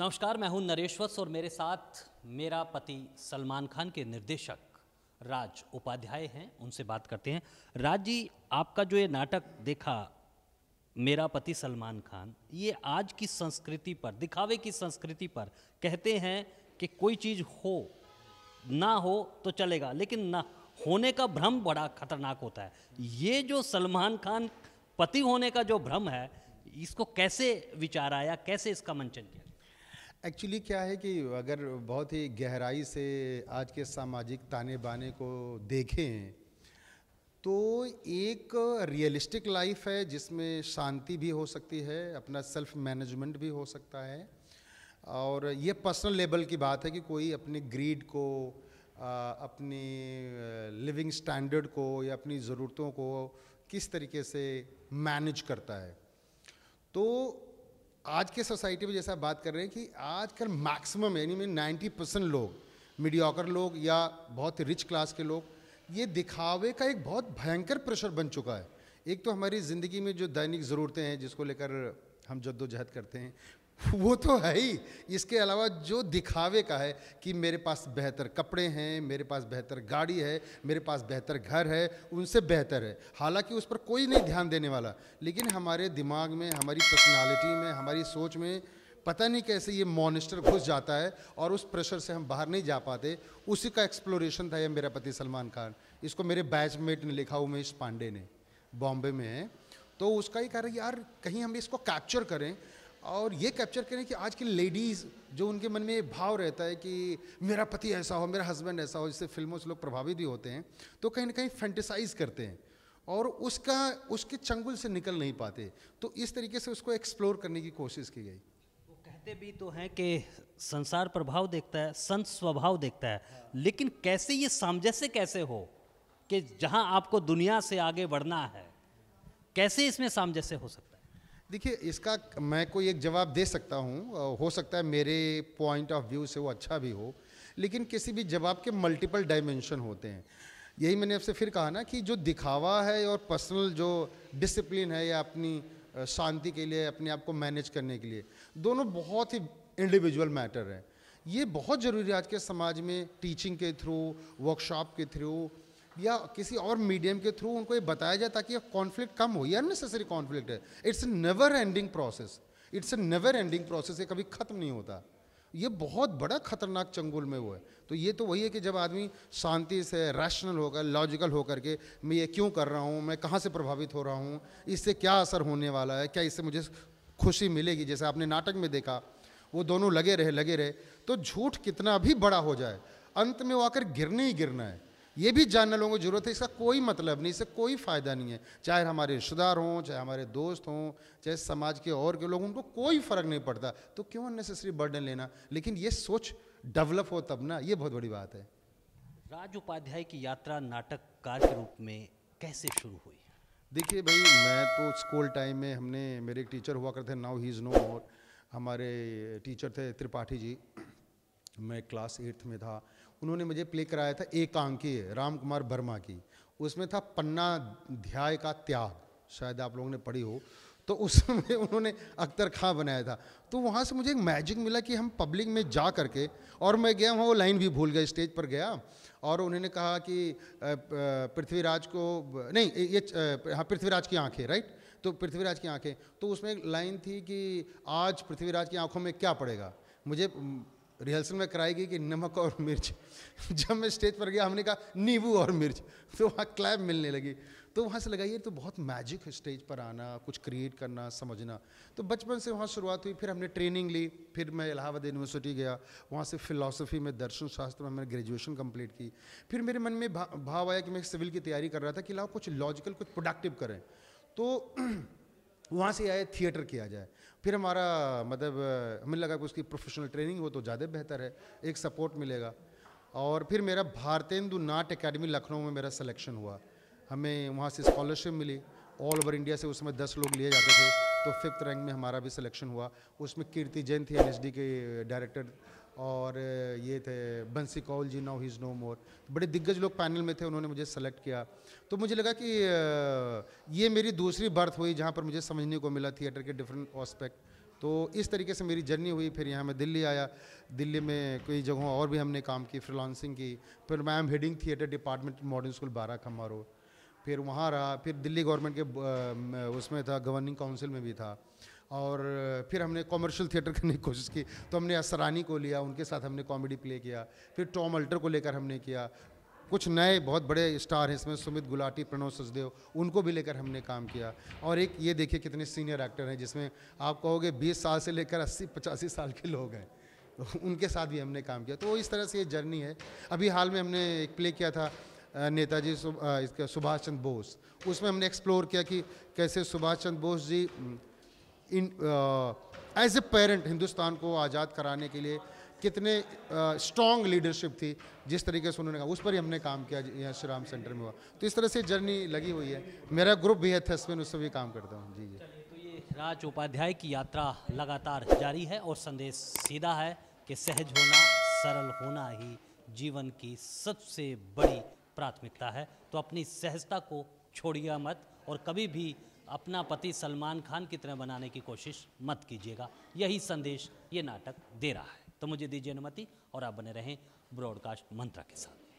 नमस्कार मैं हूं नरेश वत्स और मेरे साथ मेरा पति सलमान खान के निर्देशक राज उपाध्याय हैं उनसे बात करते हैं राज जी आपका जो ये नाटक देखा मेरा पति सलमान खान ये आज की संस्कृति पर दिखावे की संस्कृति पर कहते हैं कि कोई चीज़ हो ना हो तो चलेगा लेकिन ना होने का भ्रम बड़ा खतरनाक होता है ये जो सलमान खान पति होने का जो भ्रम है इसको कैसे विचार आया कैसे इसका मंचन किया एक्चुअली क्या है कि अगर बहुत ही गहराई से आज के सामाजिक ताने बाने को देखें तो एक रियलिस्टिक लाइफ है जिसमें शांति भी हो सकती है अपना सेल्फ मैनेजमेंट भी हो सकता है और ये पर्सनल लेवल की बात है कि कोई अपने ग्रीड को अपने लिविंग स्टैंडर्ड को या अपनी ज़रूरतों को किस तरीके से मैनेज करता है तो आज के सोसाइटी में जैसा बात कर रहे हैं कि आजकल मैक्सिमम यानी मैं नाइन्टी परसेंट लोग मीडियाकर लोग या बहुत ही रिच क्लास के लोग ये दिखावे का एक बहुत भयंकर प्रेशर बन चुका है एक तो हमारी ज़िंदगी में जो दैनिक ज़रूरतें हैं जिसको लेकर हम जद्दोजहद करते हैं वो तो है ही इसके अलावा जो दिखावे का है कि मेरे पास बेहतर कपड़े हैं मेरे पास बेहतर गाड़ी है मेरे पास बेहतर घर है उनसे बेहतर है हालांकि उस पर कोई नहीं ध्यान देने वाला लेकिन हमारे दिमाग में हमारी पर्सनालिटी में हमारी सोच में पता नहीं कैसे ये मॉनिस्टर घुस जाता है और उस प्रेशर से हम बाहर नहीं जा पाते उसी का एक्सप्लोरेशन था यह मेरा पति सलमान खान इसको मेरे बैचमेट ने लिखा उमेश पांडे ने बॉम्बे में है तो उसका ही कह रहा यार कहीं हम इसको कैप्चर करें और ये कैप्चर करें कि आज की लेडीज़ जो उनके मन में भाव रहता है कि मेरा पति ऐसा हो मेरा हस्बैंड ऐसा हो जिससे फिल्मों से लोग प्रभावित भी होते हैं तो कहीं ना कहीं फैंटिसाइज करते हैं और उसका उसके चंगुल से निकल नहीं पाते तो इस तरीके से उसको एक्सप्लोर करने की कोशिश की गई वो कहते भी तो हैं कि संसार प्रभाव देखता है संत स्वभाव देखता है लेकिन कैसे ये सामंजस्य कैसे हो कि जहाँ आपको दुनिया से आगे बढ़ना है कैसे इसमें सामंजस्य हो सकता है देखिए इसका मैं कोई एक जवाब दे सकता हूँ हो सकता है मेरे पॉइंट ऑफ व्यू से वो अच्छा भी हो लेकिन किसी भी जवाब के मल्टीपल डायमेंशन होते हैं यही मैंने आपसे फिर कहा ना कि जो दिखावा है और पर्सनल जो डिसिप्लिन है या अपनी शांति के लिए अपने आप को मैनेज करने के लिए दोनों बहुत ही इंडिविजुअल मैटर है ये बहुत ज़रूरी है आज के समाज में टीचिंग के थ्रू वर्कशॉप के थ्रू या किसी और मीडियम के थ्रू उनको ये बताया जाए ताकि कॉन्फ्लिक्ट कम हो ये अननेसेसरी कॉन्फ्लिक्ट है it's never ending process it's never ending process ये कभी ख़त्म नहीं होता ये बहुत बड़ा खतरनाक चंगुल में वो है तो ये तो वही है कि जब आदमी शांति से रैशनल होकर लॉजिकल होकर के मैं ये क्यों कर रहा हूँ मैं कहाँ से प्रभावित हो रहा हूँ इससे क्या असर होने वाला है क्या इससे मुझे खुशी मिलेगी जैसे आपने नाटक में देखा वो दोनों लगे रहे लगे रहे तो झूठ कितना भी बड़ा हो जाए अंत में वो आकर गिरने ही गिरना है ये भी जानने लोगों को जरूरत है इसका कोई मतलब नहीं इससे कोई फ़ायदा नहीं है चाहे हमारे रिश्तेदार हों चाहे हमारे दोस्त हों चाहे समाज के और के लोग उनको कोई फ़र्क नहीं पड़ता तो क्यों अननेसेसरी बर्डन लेना लेकिन ये सोच डेवलप हो तब ना ये बहुत बड़ी बात है राज उपाध्याय की यात्रा नाटककार के रूप में कैसे शुरू हुई देखिए भाई मैं तो स्कूल टाइम में हमने मेरे एक टीचर हुआ करते नाउ ही इज़ नो और हमारे टीचर थे त्रिपाठी जी मैं क्लास एट्थ में था उन्होंने मुझे प्ले कराया था एकांकी राम कुमार वर्मा की उसमें था पन्ना ध्याय का त्याग शायद आप लोगों ने पढ़ी हो तो उसमें उन्होंने अख्तर खां बनाया था तो वहाँ से मुझे एक मैजिक मिला कि हम पब्लिक में जा करके और मैं गया वहाँ वो लाइन भी भूल गया स्टेज पर गया और उन्होंने कहा कि पृथ्वीराज को नहीं ये हाँ पृथ्वीराज की आंखें राइट तो पृथ्वीराज की आंखें तो उसमें एक लाइन थी कि आज पृथ्वीराज की आंखों में क्या पड़ेगा मुझे रिहर्सल में कराई गई कि नमक और मिर्च जब मैं स्टेज पर गया हमने कहा नींबू और मिर्च तो वहाँ क्लैब मिलने लगी तो वहाँ से लगा ये तो बहुत मैजिक है स्टेज पर आना कुछ क्रिएट करना समझना तो बचपन से वहाँ शुरुआत हुई फिर हमने ट्रेनिंग ली फिर मैं इलाहाबाद यूनिवर्सिटी गया वहाँ से फिलासफ़ी में दर्शन शास्त्र में मैंने ग्रेजुएशन कम्प्लीट की फिर मेरे मन में भाव आया कि मैं सिविल की तैयारी कर रहा था कि लाओ कुछ लॉजिकल कुछ प्रोडक्टिव करें तो वहाँ से आए थिएटर किया जाए फिर हमारा मतलब हमें लगा कि उसकी प्रोफेशनल ट्रेनिंग हो तो ज़्यादा बेहतर है एक सपोर्ट मिलेगा और फिर मेरा भारतेंदु नाट अकेडमी लखनऊ में मेरा सिलेक्शन हुआ हमें वहाँ से स्कॉलरशिप मिली ऑल ओवर इंडिया से उसमें दस लोग लिए जाते थे तो फिफ्थ रैंक में हमारा भी सिलेक्शन हुआ उसमें कीर्ति जैन थी एन के डायरेक्टर और ये थे Bansi Kaul ji now he's no more बड़े दिग्गज लोग पैनल में थे उन्होंने मुझे सेलेक्ट किया तो मुझे लगा कि ये मेरी दूसरी बर्थ हुई जहाँ पर मुझे समझने को मिला थिएटर के डिफरेंट ऑस्पेक्ट तो इस तरीके से मेरी जर्नी हुई फिर यहाँ मैं दिल्ली आया दिल्ली में कई जगहों और भी हमने काम की फ्रीलांसिंग की फिर ma'am heading theatre department modern school Bara Khamba road फिर वहाँ रहा फिर दिल्ली गवर्नमेंट के उसमें था गवर्निंग काउंसिल में भी था और फिर हमने कॉमर्शियल थिएटर करने की कोशिश की तो हमने असरानी को लिया उनके साथ हमने कॉमेडी प्ले किया फिर टॉम अल्टर को लेकर हमने किया कुछ नए बहुत बड़े स्टार हैं इसमें सुमित गुलाटी प्रणव सचदेव उनको भी लेकर हमने काम किया और एक ये देखिए कितने सीनियर एक्टर हैं जिसमें आप कहोगे 20 साल से लेकर 80 पचासी साल के लोग हैं तो उनके साथ भी हमने काम किया तो इस तरह से ये जर्नी है अभी हाल में हमने एक प्ले किया था नेताजी इसका सुभाष चंद्र बोस उसमें हमने एक्सप्लोर किया कि कैसे Subhash Chandra Bose ji in as a parent Hindustan को आज़ाद कराने के लिए कितने स्ट्रॉन्ग लीडरशिप थी जिस तरीके से उन्होंने कहा उस पर ही हमने काम किया यहाँ श्री राम सेंटर में हुआ तो इस तरह से जर्नी लगी हुई है मेरा ग्रुप भी है थेस्पिन उससे भी काम करता हूँ जी जी तो ये राज उपाध्याय की यात्रा लगातार जारी है और संदेश सीधा है कि सहज होना सरल होना ही जीवन की सबसे बड़ी प्राथमिकता है तो अपनी सहजता को छोड़िए मत और कभी भी अपना पति सलमान खान की तरह बनाने की कोशिश मत कीजिएगा यही संदेश ये नाटक दे रहा है तो मुझे दीजिए अनुमति और आप बने रहें ब्रॉडकास्ट मंत्रा के साथ